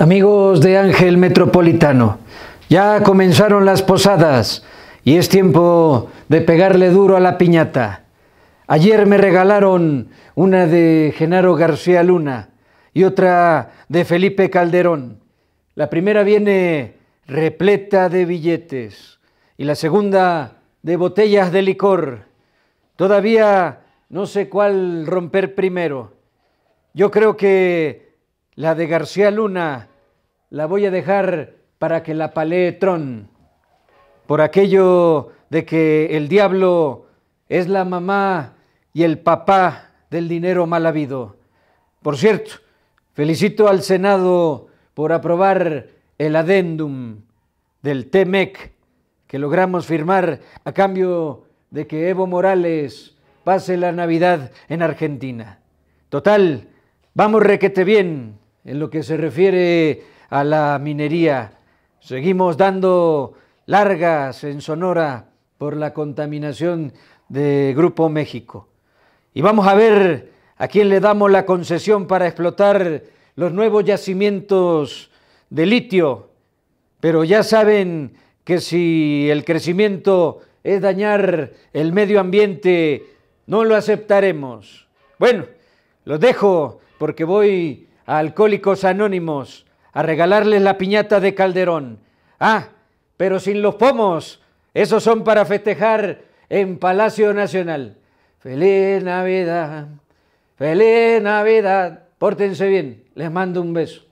Amigos de Ángel Metropolitano, ya comenzaron las posadas y es tiempo de pegarle duro a la piñata. Ayer me regalaron una de Genaro García Luna y otra de Felipe Calderón. La primera viene repleta de billetes y la segunda de botellas de licor. Todavía no sé cuál romper primero. Yo creo que la de García Luna, la voy a dejar para que la palee Tron. Por aquello de que el diablo es la mamá y el papá del dinero mal habido. Por cierto, felicito al Senado por aprobar el adendum del TEMEC que logramos firmar a cambio de que Evo Morales pase la Navidad en Argentina. Total, vamos requete bien en lo que se refiere a la minería. Seguimos dando largas en Sonora por la contaminación de Grupo México. Y vamos a ver a quién le damos la concesión para explotar los nuevos yacimientos de litio. Pero ya saben que si el crecimiento es dañar el medio ambiente, no lo aceptaremos. Bueno, los dejo porque voy Alcohólicos Anónimos a regalarles la piñata de Calderón. Ah, pero sin los pomos, esos son para festejar en Palacio Nacional. Feliz Navidad, feliz Navidad, pórtense bien, les mando un beso.